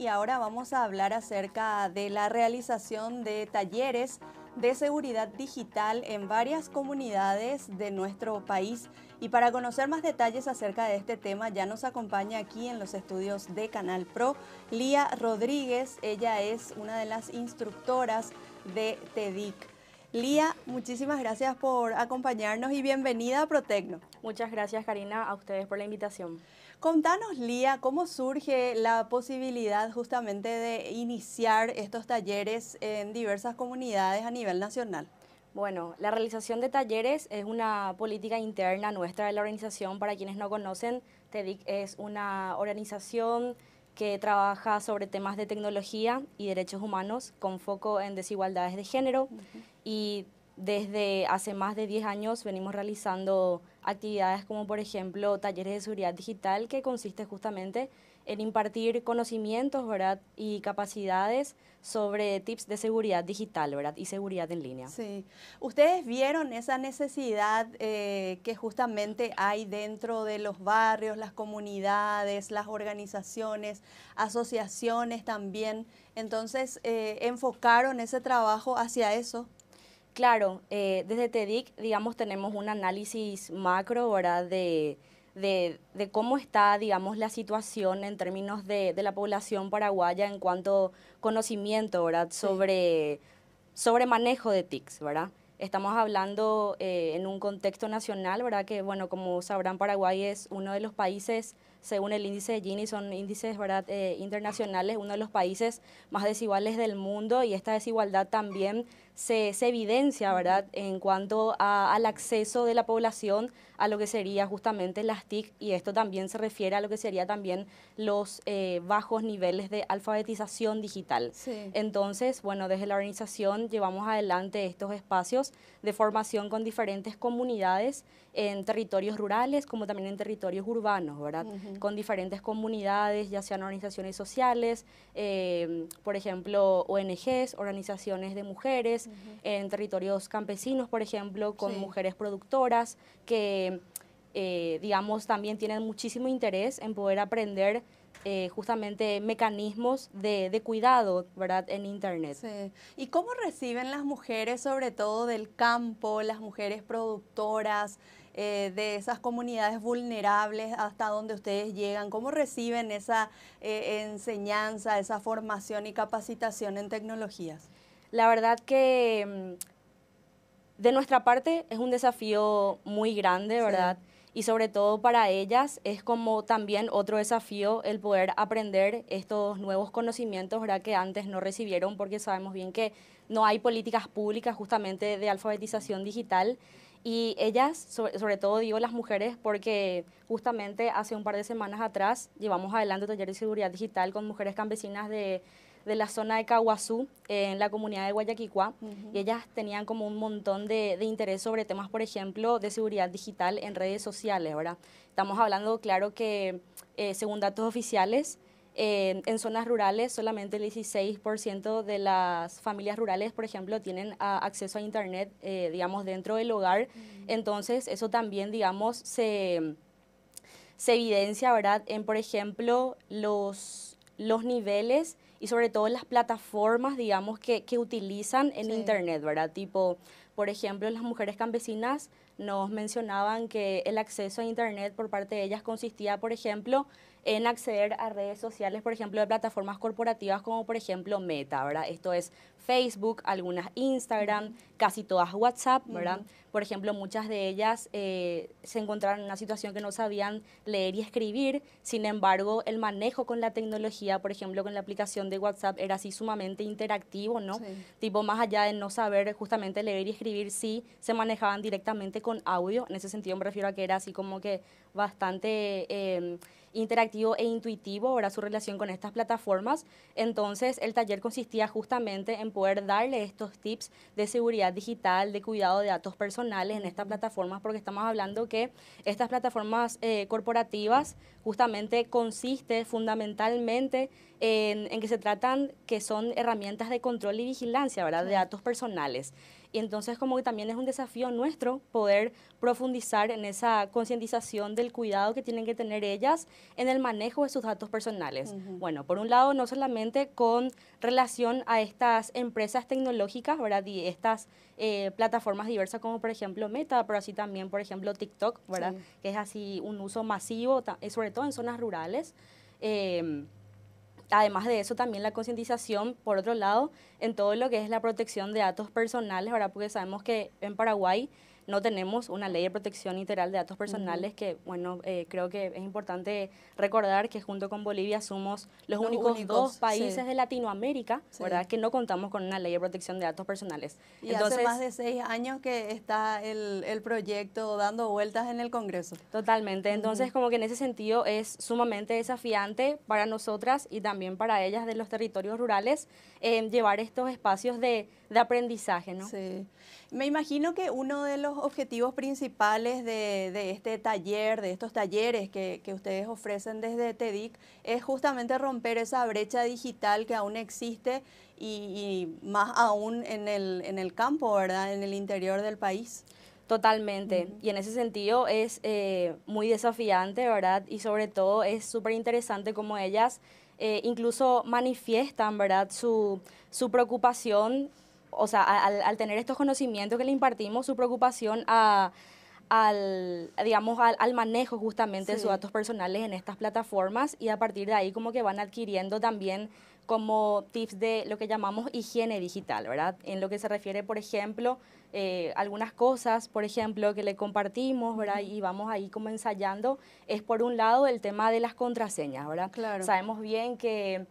y ahora vamos a hablar acerca de la realización de talleres de seguridad digital en varias comunidades de nuestro país. Y para conocer más detalles acerca de este tema, ya nos acompaña aquí en los estudios de Canal Pro Lía Rodríguez. Ella es una de las instructoras de TEDIC. Lía, muchísimas gracias por acompañarnos y bienvenida a Protecno. Muchas gracias, Karina, a ustedes por la invitación. Contanos, Lía, cómo surge la posibilidad justamente de iniciar estos talleres en diversas comunidades a nivel nacional. Bueno, la realización de talleres es una política interna nuestra de la organización. Para quienes no conocen, TEDIC es una organización que trabaja sobre temas de tecnología y derechos humanos con foco en desigualdades de género y desde hace más de 10 años venimos realizando actividades como por ejemplo talleres de seguridad digital que consiste justamente en impartir conocimientos ¿verdad? y capacidades sobre tips de seguridad digital ¿verdad? y seguridad en línea. Sí, ustedes vieron esa necesidad eh, que justamente hay dentro de los barrios, las comunidades, las organizaciones, asociaciones también, entonces eh, enfocaron ese trabajo hacia eso. Claro, eh, desde TEDIC, digamos, tenemos un análisis macro, ¿verdad?, de, cómo está, digamos, la situación en términos de, la población paraguaya en cuanto conocimiento, ¿verdad?, sobre, sobre manejo de TICs, ¿verdad? Estamos hablando eh, en un contexto nacional, ¿verdad?, que, bueno, como sabrán, Paraguay es uno de los países, según el índice de Gini, son índices, ¿verdad?, eh, internacionales, uno de los países más desiguales del mundo y esta desigualdad también se, evidencia, ¿verdad?, en cuanto al acceso de la población a lo que sería justamente las TIC y esto también se refiere a lo que sería también los eh, bajos niveles de alfabetización digital. Entonces, bueno, desde la organización llevamos adelante estos espacios de formación con diferentes comunidades en territorios rurales como también en territorios urbanos, ¿verdad? Con diferentes comunidades, ya sean organizaciones sociales, eh, por ejemplo, ONGs, organizaciones de mujeres, en territorios campesinos, por ejemplo, con mujeres productoras que, eh, digamos, también tienen muchísimo interés en poder aprender eh, justamente mecanismos de, cuidado, ¿verdad?, en Internet. Sí. ¿Y cómo reciben las mujeres, sobre todo del campo, las mujeres productoras, eh, de esas comunidades vulnerables hasta donde ustedes llegan? ¿Cómo reciben esa enseñanza, esa formación y capacitación en tecnologías? La verdad que mm, de nuestra parte es un desafío muy grande, ¿verdad? Y sobre todo para ellas es como también otro desafío el poder aprender estos nuevos conocimientos, ¿verdad? Que antes no recibieron porque sabemos bien que no hay políticas públicas justamente de alfabetización digital. Y ellas, sobre, todo digo las mujeres, porque justamente hace un par de semanas atrás llevamos adelante un taller de seguridad digital con mujeres campesinas de de la zona de Caguazú, en la comunidad de guayaquicua y ellas tenían como un montón de, interés sobre temas, por ejemplo, de seguridad digital en redes sociales, ¿verdad? Estamos hablando, claro, que eh, según datos oficiales, en zonas rurales solamente el 16% de las familias rurales, por ejemplo, tienen ah, acceso a Internet, eh, digamos, dentro del hogar. Entonces, eso también, digamos, se, se evidencia, ¿verdad?, en, por ejemplo, los, los niveles y sobre todo las plataformas, digamos, que, utilizan en Internet, ¿verdad? Tipo, por ejemplo, las mujeres campesinas nos mencionaban que el acceso a Internet por parte de ellas consistía, por ejemplo, en acceder a redes sociales, por ejemplo, de plataformas corporativas como por ejemplo Meta, ¿verdad? Esto es Facebook, algunas Instagram, casi todas WhatsApp, ¿verdad? Por ejemplo, muchas de ellas eh, se encontraron en una situación que no sabían leer y escribir, sin embargo, el manejo con la tecnología, por ejemplo, con la aplicación de WhatsApp era así sumamente interactivo, ¿no? Tipo, más allá de no saber justamente leer y escribir, sí se manejaban directamente con audio, en ese sentido me refiero a que era así como que bastante... Em, interactivo e intuitivo, ahora su relación con estas plataformas. Entonces, el taller consistía justamente en poder darle estos tips de seguridad digital, de cuidado de datos personales en estas plataformas, porque estamos hablando que estas plataformas eh, corporativas justamente consiste fundamentalmente en, que se tratan que son herramientas de control y vigilancia, ¿verdad? De datos personales. Y entonces como que también es un desafío nuestro poder profundizar en esa concientización del cuidado que tienen que tener ellas en el manejo de sus datos personales. Bueno, por un lado, no solamente con relación a estas empresas tecnológicas, ¿verdad? Y estas eh, plataformas diversas como por ejemplo Meta, pero así también por ejemplo TikTok, ¿verdad? Que es así un uso masivo, eh, sobre todo en zonas rurales. Em, además de eso también la concientización, por otro lado, en todo lo que es la protección de datos personales, ahora Porque sabemos que en Paraguay no tenemos una ley de protección integral de datos personales que, bueno, eh, creo que es importante recordar que junto con Bolivia somos los, únicos, dos países de Latinoamérica, ¿verdad?, que no contamos con una ley de protección de datos personales. Y Entonces, hace más de seis años que está el, proyecto dando vueltas en el Congreso. Totalmente. Entonces, como que en ese sentido es sumamente desafiante para nosotras y también para ellas de los territorios rurales eh, llevar estos espacios de de aprendizaje, ¿no? Sí. Me imagino que uno de los objetivos principales de, este taller, de estos talleres que, ustedes ofrecen desde TEDIC, es justamente romper esa brecha digital que aún existe y, más aún en el, campo, ¿verdad? En el interior del país. Totalmente. Y en ese sentido es eh, muy desafiante, ¿verdad? Y sobre todo es súper interesante como ellas eh, incluso manifiestan, ¿verdad? su preocupación o sea, al, tener estos conocimientos que le impartimos, su preocupación al, digamos, al, manejo justamente de sus datos personales en estas plataformas y a partir de ahí como que van adquiriendo también como tips de lo que llamamos higiene digital, ¿verdad? En lo que se refiere, por ejemplo, eh, algunas cosas, por ejemplo, que le compartimos, ¿verdad? Y vamos ahí como ensayando, es por un lado el tema de las contraseñas, ¿verdad? Claro. Sabemos bien que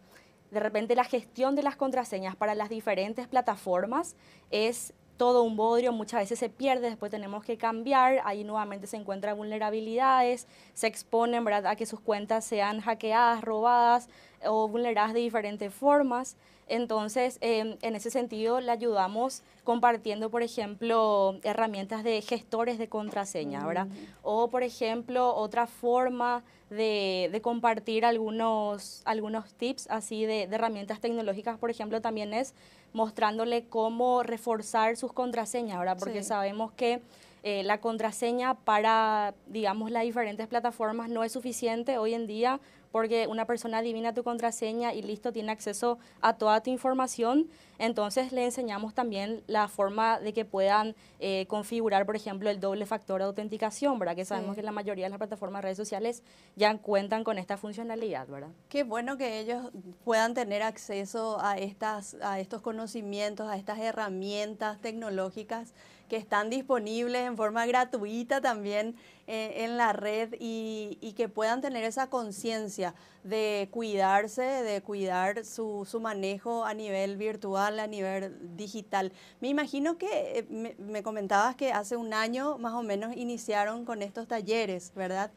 de repente la gestión de las contraseñas para las diferentes plataformas es todo un bodrio, muchas veces se pierde, después tenemos que cambiar, ahí nuevamente se encuentran vulnerabilidades, se exponen a que sus cuentas sean hackeadas, robadas, o vulneradas de diferentes formas. Entonces, em, en ese sentido, le ayudamos compartiendo, por ejemplo, herramientas de gestores de contraseña, mm. ¿verdad? O, por ejemplo, otra forma de, compartir algunos, algunos tips así de, herramientas tecnológicas, por ejemplo, también es mostrándole cómo reforzar sus contraseñas, ahora Porque sabemos que... Eh, la contraseña para, digamos, las diferentes plataformas no es suficiente hoy en día porque una persona adivina tu contraseña y listo, tiene acceso a toda tu información. Entonces le enseñamos también la forma de que puedan eh, configurar, por ejemplo, el doble factor de autenticación, ¿verdad? Que sabemos que la mayoría de las plataformas de redes sociales ya cuentan con esta funcionalidad, ¿verdad? Qué bueno que ellos puedan tener acceso a, estas, a estos conocimientos, a estas herramientas tecnológicas que están disponibles en forma gratuita también eh, en la red y, que puedan tener esa conciencia de cuidarse, de cuidar su, manejo a nivel virtual, a nivel digital. Me imagino que eh, me comentabas que hace un año más o menos iniciaron con estos talleres, ¿verdad?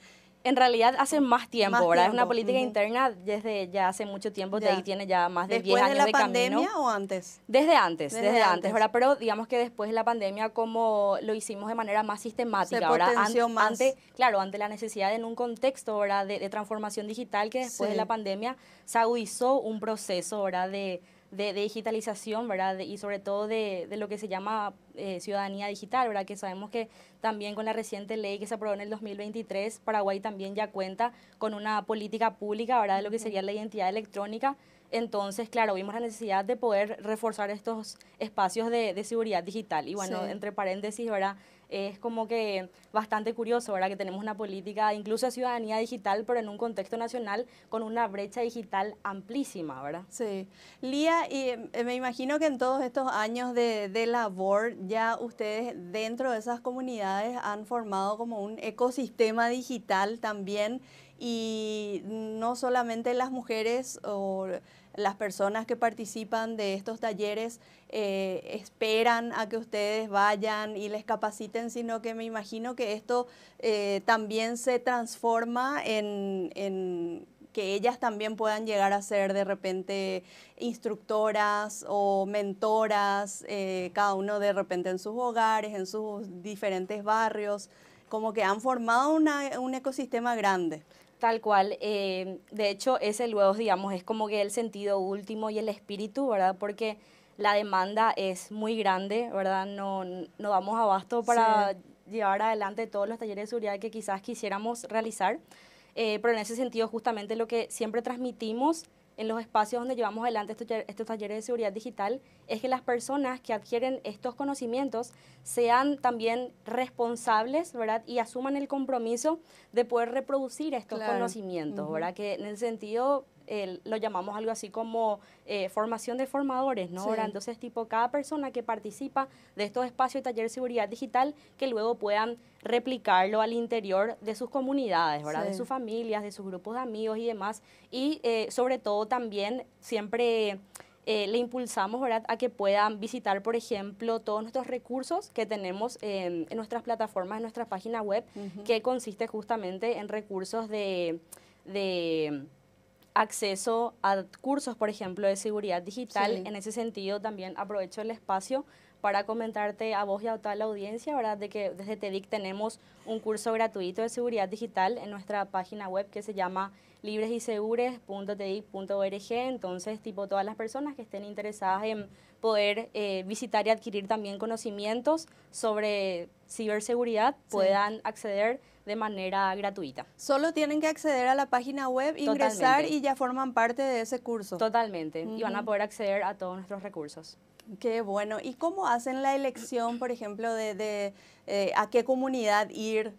En realidad hace más tiempo, ¿verdad? Es una política interna desde ya hace mucho tiempo, de ahí tiene ya más de 10 años de la de pandemia o antes? Desde antes, desde, antes. Pero digamos que después de la pandemia como lo hicimos de manera más sistemática, ahora ¿verdad? Ante, claro, ante la necesidad en un contexto, ¿verdad? De, transformación digital que después de la pandemia se agudizó un proceso, ¿verdad? De de, digitalización, ¿verdad? y sobre todo de, lo que se llama eh, ciudadanía digital, ¿verdad? Que sabemos que también con la reciente ley que se aprobó en el 2023, Paraguay también ya cuenta con una política pública, ¿verdad? De lo que sería la identidad electrónica. Entonces, claro, vimos la necesidad de poder reforzar estos espacios de, seguridad digital. Y bueno, entre paréntesis, ¿verdad? es como que bastante curioso, ¿verdad? Que tenemos una política incluso de ciudadanía digital, pero en un contexto nacional con una brecha digital amplísima, ¿verdad? Sí. Lía, y eh, me imagino que en todos estos años de, de labor ya ustedes dentro de esas comunidades han formado como un ecosistema digital también y no solamente las mujeres o las personas que participan de estos talleres eh, esperan a que ustedes vayan y les capaciten, sino que me imagino que esto eh, también se transforma en, que ellas también puedan llegar a ser de repente instructoras o mentoras, eh, cada uno de repente en sus hogares, en sus diferentes barrios, como que han formado un ecosistema grande. Tal cual. Eh, de hecho, ese luego, digamos, es como que el sentido último y el espíritu, ¿verdad? Porque la demanda es muy grande, ¿verdad? No, no damos abasto para llevar adelante todos los talleres de seguridad que quizás quisiéramos realizar. Eh, pero en ese sentido, justamente lo que siempre transmitimos en los espacios donde llevamos adelante estos, talleres de seguridad digital es que las personas que adquieren estos conocimientos sean también responsables, ¿verdad? Y asuman el compromiso de poder reproducir estos conocimientos, ¿verdad? Que en el sentido lo llamamos algo así como eh, formación de formadores, ¿no? entonces, tipo, cada persona que participa de estos espacios de taller de seguridad digital que luego puedan replicarlo al interior de sus comunidades, ¿verdad? De sus familias, de sus grupos de amigos y demás. Y eh, sobre todo también siempre... Eh, le impulsamos ¿verdad? a que puedan visitar, por ejemplo, todos nuestros recursos que tenemos en, nuestras plataformas, en nuestra página web, que consiste justamente en recursos de acceso a cursos, por ejemplo, de seguridad digital. En ese sentido, también aprovecho el espacio para comentarte a vos y a toda la audiencia, ¿verdad? De que desde TEDIC tenemos un curso gratuito de seguridad digital en nuestra página web que se llama libresisegures.tedic.org. Entonces, tipo, todas las personas que estén interesadas en poder eh, visitar y adquirir también conocimientos sobre ciberseguridad puedan acceder de manera gratuita. Solo tienen que acceder a la página web, ingresar y ya forman parte de ese curso. Totalmente, y van a poder acceder a todos nuestros recursos. Qué bueno. ¿Y cómo hacen la elección, por ejemplo, de, eh, a qué comunidad ir?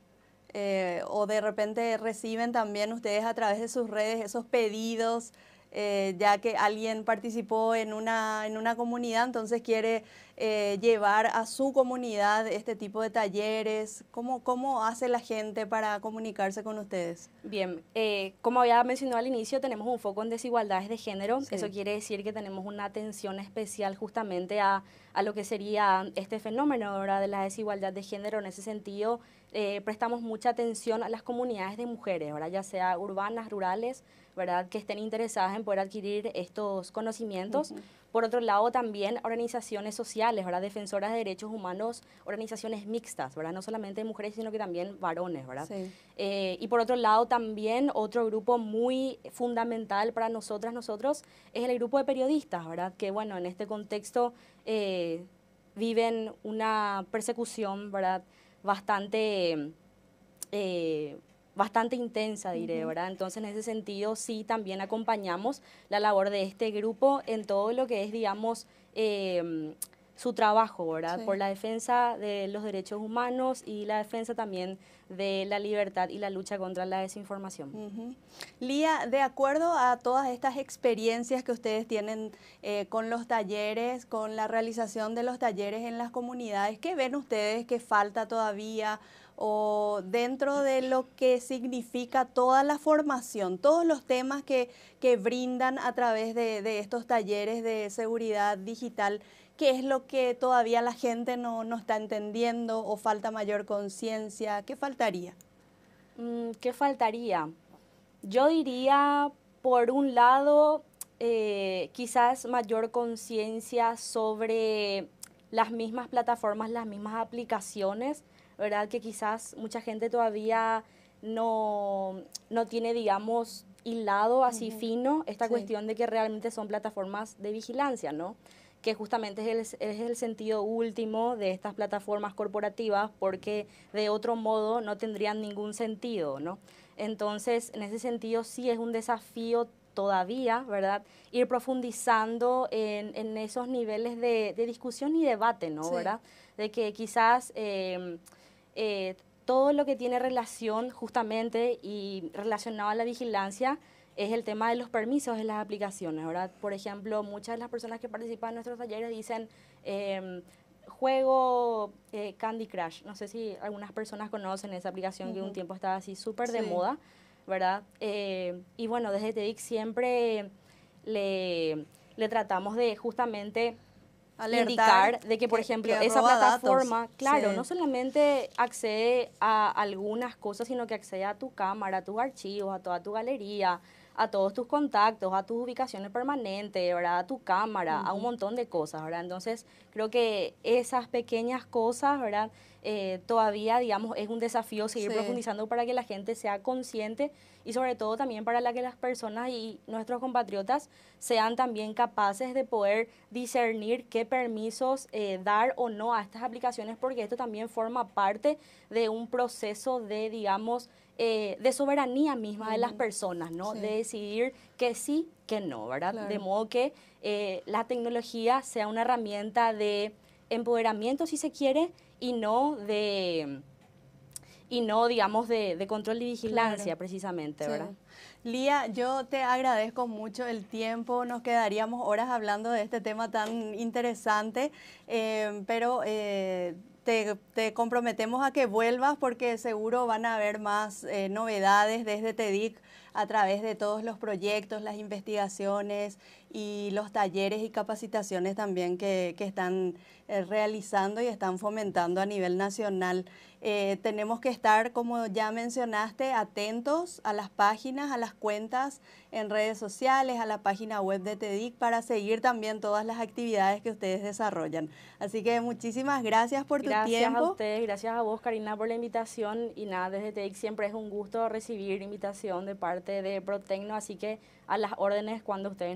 Eh, o de repente reciben también ustedes a través de sus redes esos pedidos eh, ya que alguien participó en una, una comunidad, entonces quiere eh, llevar a su comunidad este tipo de talleres. ¿Cómo, hace la gente para comunicarse con ustedes? Bien, eh, como había mencionado al inicio, tenemos un foco en desigualdades de género. Eso quiere decir que tenemos una atención especial justamente a, a lo que sería este fenómeno de la desigualdad de género. En ese sentido, prestamos mucha atención a las comunidades de mujeres, ya sea urbanas, rurales, ¿verdad? Que estén interesadas en poder adquirir estos conocimientos. Por otro lado, también organizaciones sociales, ¿verdad? Defensoras de derechos humanos, organizaciones mixtas, ¿verdad? No solamente mujeres, sino que también varones, ¿verdad? Eh, y por otro lado, también otro grupo muy fundamental para nosotras, nosotros, es el grupo de periodistas, ¿verdad? Que, bueno, en este contexto eh, viven una persecución, ¿verdad? Bastante... Eh, bastante intensa, diré, ¿verdad? Entonces, en ese sentido, sí, también acompañamos la labor de este grupo en todo lo que es, digamos, em, su trabajo, ¿verdad? Por la defensa de los derechos humanos y la defensa también de la libertad y la lucha contra la desinformación. Lía, de acuerdo a todas estas experiencias que ustedes tienen eh, con los talleres, con la realización de los talleres en las comunidades, ¿qué ven ustedes que falta todavía o dentro de lo que significa toda la formación, todos los temas que, brindan a través de, estos talleres de seguridad digital, qué es lo que todavía la gente no, está entendiendo o falta mayor conciencia, ¿qué faltaría? Mm, ¿Qué faltaría? Yo diría, por un lado, eh, quizás mayor conciencia sobre las mismas plataformas, las mismas aplicaciones, ¿verdad? Que quizás mucha gente todavía no, tiene, digamos, hilado así fino esta cuestión de que realmente son plataformas de vigilancia, ¿no? que justamente es el, sentido último de estas plataformas corporativas porque de otro modo no tendrían ningún sentido, ¿no? Entonces, en ese sentido sí es un desafío todavía, ¿verdad? Ir profundizando en, esos niveles de, discusión y debate, ¿no? De que quizás... Eh, eh, todo lo que tiene relación justamente y relacionado a la vigilancia es el tema de los permisos de las aplicaciones, ¿verdad? Por ejemplo, muchas de las personas que participan en nuestros talleres dicen, em, juego eh, Candy Crush, no sé si algunas personas conocen esa aplicación que un tiempo estaba así súper de moda, ¿verdad? Eh, y bueno, desde TEDx siempre le tratamos de justamente indicar de que, por ejemplo, esa plataforma, claro, no solamente accede a algunas cosas, sino que accede a tu cámara, a tus archivos, a toda tu galería, a todos tus contactos, a tus ubicaciones permanentes, ¿verdad? a tu cámara, a un montón de cosas, ¿verdad? Entonces, creo que esas pequeñas cosas, ¿verdad? Eh, todavía, digamos, es un desafío seguir profundizando para que la gente sea consciente y sobre todo también para la que las personas y nuestros compatriotas sean también capaces de poder discernir qué permisos eh, dar o no a estas aplicaciones, porque esto también forma parte de un proceso de, digamos, eh, de soberanía misma de las personas, ¿no? De decidir que sí, que no, ¿verdad? De modo que eh, la tecnología sea una herramienta de empoderamiento, si se quiere, y no de y no, digamos, de, control y vigilancia, precisamente, ¿verdad? Lía, yo te agradezco mucho el tiempo, nos quedaríamos horas hablando de este tema tan interesante, eh, pero te, comprometemos a que vuelvas porque seguro van a haber más eh, novedades desde TEDIC a través de todos los proyectos, las investigaciones y los talleres y capacitaciones también que, están eh, realizando y están fomentando a nivel nacional. Eh, tenemos que estar, como ya mencionaste, atentos a las páginas, a las cuentas en redes sociales, a la página web de TEDIC para seguir también todas las actividades que ustedes desarrollan. Así que muchísimas gracias por tu tiempo. Gracias a ustedes, gracias a vos Karina por la invitación y nada, desde TEDIC siempre es un gusto recibir invitación de parte de Protecno, así que a las órdenes cuando ustedes